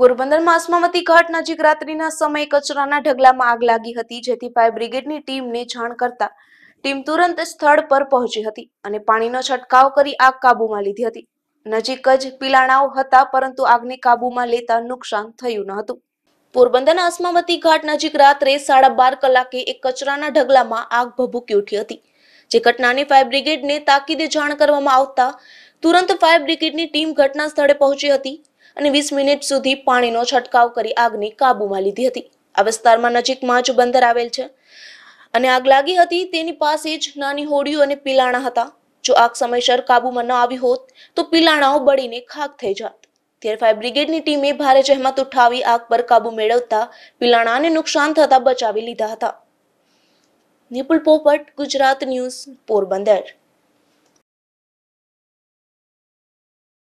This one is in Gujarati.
પોરબંદર માસમામતી ઘાટ નજીક રાત્રિના સમયે કચરાના ઢગલામાં આગ લાગી હતી જેથી ફાયર બ્રિગેડની ટીમને જાણ કરતા ટીમ તુરંત સ્થળ પર પહોંચી હતી અને પાણીનો છંટકાવ કરી આગ કાબૂમાં લીધી હતી નજીક જ પીલાણાઓ હતા પરંતુ આગને કાબૂમાં લેતા નુકસાન થયું ન હતું પોરબંદરના આસમામતી ઘાટ નજીક રાત્રે સાડા બાર કલાકે એક કચરાના ઢગલામાં આગ ભભૂકી ઉઠી હતી જે ઘટનાની ફાયર બ્રિગેડને તાકીદે જાણ કરવામાં આવતા તુરંત ફાયર બ્રિગેડની ટીમ ઘટના સ્થળે પહોંચી હતી અને વીસ મિનિટ સુધી પાણીનો છંટકાવ કરી આગને કાબુમાં લીધી હતી આ વિસ્તારમાં નજીકમાં જ બંદર આવેલ છે અને આગ લાગી હતી તેની પાસે જ નાની હોડીઓ અને પીલાણા હતા જો આગ સમયસર કાબુમાં ન આવી હોત તો પીલાણાઓ બળીને ખાક થઈ જાત ત્યારે ફાયર બ્રિગેડની ટીમે ભારે જહેમત ઉઠાવી આગ પર કાબૂ મેળવતા પીલાણાને નુકસાન થતા બચાવી લીધા હતા નિપુલ પોપટ ગુજરાત ન્યૂઝ પોરબંદર